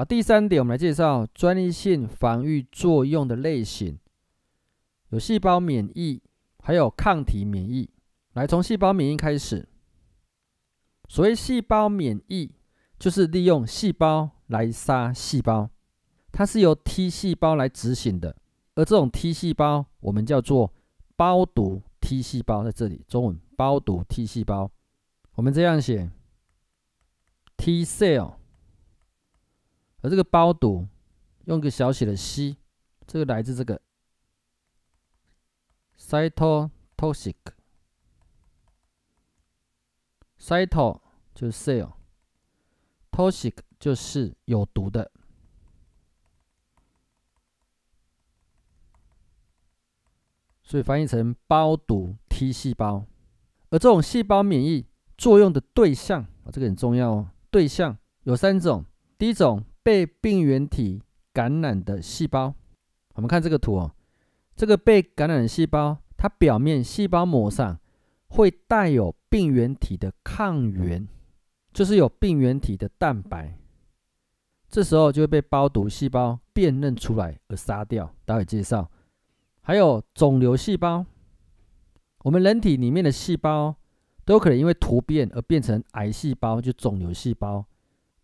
好，第三点，我们来介绍专利性防御作用的类型，有细胞免疫，还有抗体免疫。来，从细胞免疫开始。所谓细胞免疫，就是利用细胞来杀细胞，它是由 T 细胞来执行的。而这种 T 细胞，我们叫做胞毒 T 细胞，在这里中文胞毒 T 细胞，我们这样写 T cell。而这个包毒，用一个小写的 “c”，这个来自这个 “cytotoxic”。cyto 就是 cell，toxic 就是有毒的，所以翻译成包毒 T 细胞。而这种细胞免疫作用的对象啊，这个很重要哦。对象有三种，第一种。被病原体感染的细胞，我们看这个图哦。这个被感染的细胞，它表面细胞膜上会带有病原体的抗原，就是有病原体的蛋白。这时候就会被包毒细胞辨认出来而杀掉。待会介绍还有肿瘤细胞。我们人体里面的细胞都可能因为突变而变成癌细胞，就肿瘤细胞。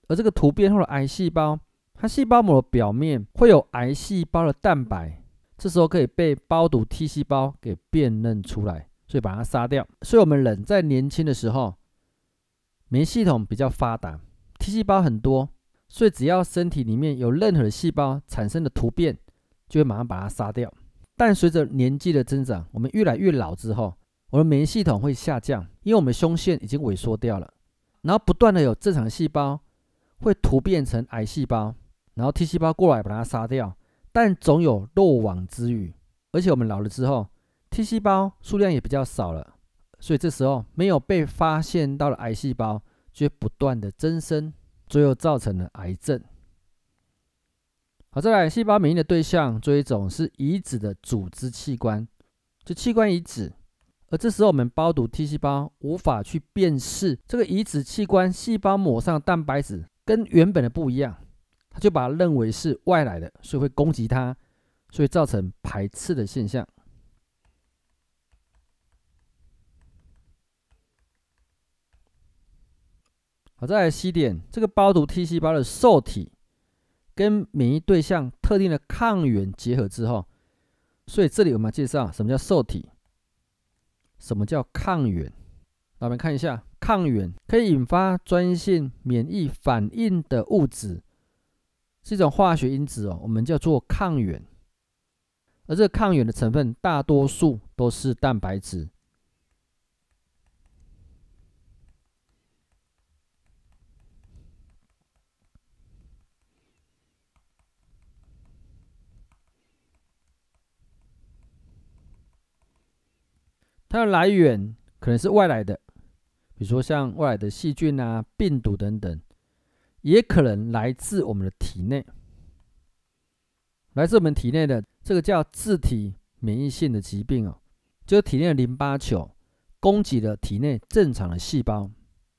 而这个突变后的癌细胞，它细胞膜的表面会有癌细胞的蛋白，这时候可以被胞毒 T 细胞给辨认出来，所以把它杀掉。所以我们人在年轻的时候，免疫系统比较发达，T 细胞很多，所以只要身体里面有任何细胞产生的突变，就会马上把它杀掉。但随着年纪的增长，我们越来越老之后，我们免疫系统会下降，因为我们胸腺已经萎缩掉了，然后不断的有正常细胞。会突变成癌细胞，然后 T 细胞过来把它杀掉，但总有漏网之鱼。而且我们老了之后，T 细胞数量也比较少了，所以这时候没有被发现到的癌细胞却不断的增生，最后造成了癌症。好，再来，细胞免疫的对象，做一种是移植的组织器官，就器官移植，而这时候我们胞毒 T 细胞无法去辨识这个移植器官细胞抹上蛋白质。跟原本的不一样，他就把它认为是外来的，所以会攻击他，所以造成排斥的现象。好，再来 C 点，这个包毒 T 细胞的受体跟免疫对象特定的抗原结合之后，所以这里我们要介绍什么叫受体，什么叫抗原。那我们看一下。抗原可以引发专性免疫反应的物质是一种化学因子哦，我们叫做抗原。而这个抗原的成分大多数都是蛋白质，它的来源可能是外来的。比如说像外来的细菌啊、病毒等等，也可能来自我们的体内，来自我们体内的这个叫自体免疫性的疾病哦，就是体内的淋巴球攻击了体内正常的细胞，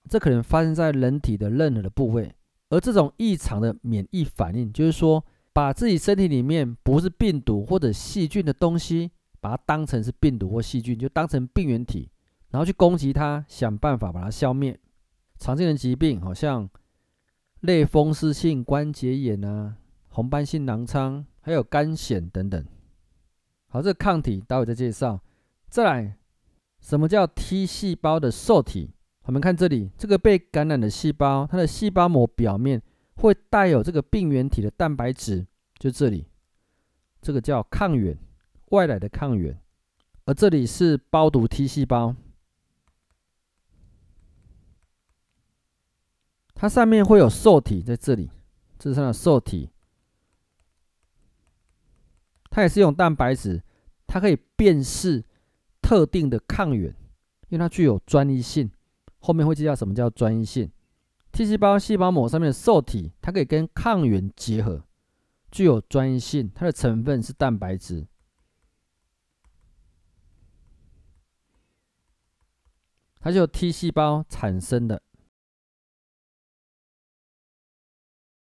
这可能发生在人体的任何的部位。而这种异常的免疫反应，就是说把自己身体里面不是病毒或者细菌的东西，把它当成是病毒或细菌，就当成病原体。然后去攻击它，想办法把它消灭。常见的疾病好像类风湿性关节炎呐、红斑性囊疮，还有肝癣等等。好，这个抗体待会再介绍。再来，什么叫 T 细胞的受体？我们看这里，这个被感染的细胞，它的细胞膜表面会带有这个病原体的蛋白质，就这里，这个叫抗原，外来的抗原。而这里是胞毒 T 细胞。它上面会有受体在这里，这是它的受体。它也是一种蛋白质，它可以辨识特定的抗原，因为它具有专一性。后面会介绍什么叫专一性。T 细胞细胞膜上面的受体，它可以跟抗原结合，具有专一性。它的成分是蛋白质，它就 T 细胞产生的。